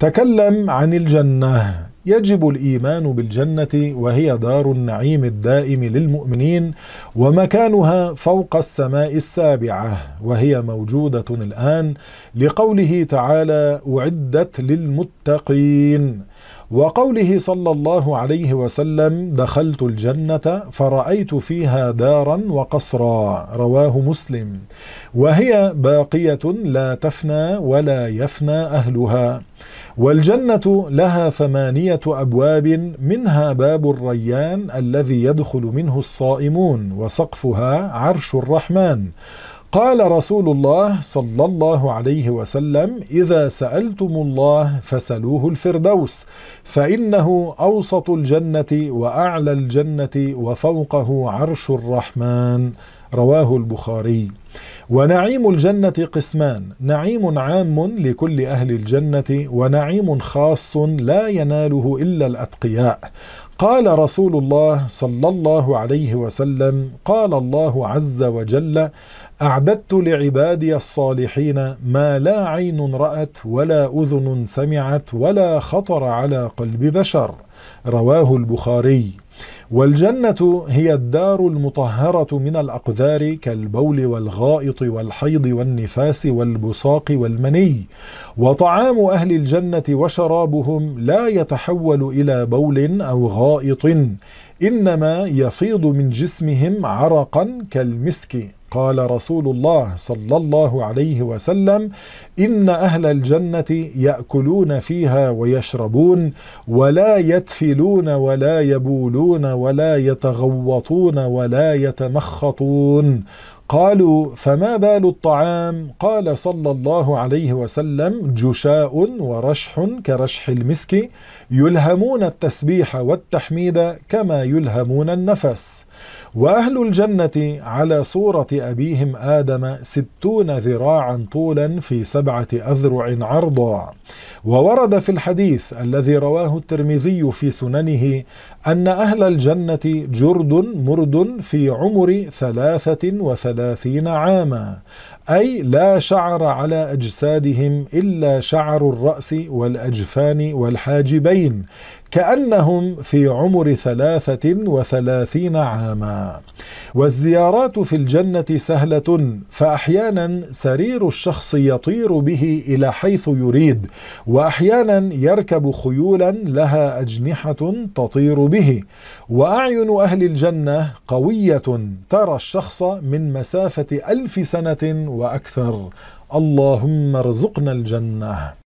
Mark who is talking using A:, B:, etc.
A: تكلم عن الجنة يجب الإيمان بالجنة وهي دار النعيم الدائم للمؤمنين ومكانها فوق السماء السابعة وهي موجودة الآن لقوله تعالى أعدت للمتقين وقوله صلى الله عليه وسلم دخلت الجنة فرأيت فيها دارا وقصرا رواه مسلم وهي باقية لا تفنى ولا يفنى أهلها والجنة لها ثمانية أبواب منها باب الريان الذي يدخل منه الصائمون وسقفها عرش الرحمن قال رسول الله صلى الله عليه وسلم اذا سالتم الله فسلوه الفردوس فانه اوسط الجنه واعلى الجنه وفوقه عرش الرحمن رواه البخاري ونعيم الجنة قسمان نعيم عام لكل أهل الجنة ونعيم خاص لا يناله إلا الأتقياء قال رسول الله صلى الله عليه وسلم قال الله عز وجل أعددت لعبادي الصالحين ما لا عين رأت ولا أذن سمعت ولا خطر على قلب بشر رواه البخاري والجنة هي الدار المطهرة من الأقذار كالبول والغائط الغائط والحيض والنفاس والبصاق والمني وطعام أهل الجنة وشرابهم لا يتحول إلى بول أو غائط إنما يفيض من جسمهم عرقا كالمسك قال رسول الله صلى الله عليه وسلم إن أهل الجنة يأكلون فيها ويشربون ولا يتفلون ولا يبولون ولا يتغوطون ولا يتمخطون قالوا فما بال الطعام قال صلى الله عليه وسلم جشاء ورشح كرشح المسك يلهمون التسبيح والتحميد كما يلهمون النفس وأهل الجنة على صورة أبيهم آدم ستون ذراعا طولا في سبعة أذرع عرضا وورد في الحديث الذي رواه الترمذي في سننه أن أهل الجنة جرد مرد في عمر ثلاثة وثلاثين عاما أي لا شعر على أجسادهم إلا شعر الرأس والأجفان والحاجبين كأنهم في عمر ثلاثة وثلاثين عاما تماما والزيارات في الجنة سهلة فأحيانا سرير الشخص يطير به إلى حيث يريد وأحيانا يركب خيولا لها أجنحة تطير به وأعين أهل الجنة قوية ترى الشخص من مسافة ألف سنة وأكثر اللهم ارزقنا الجنة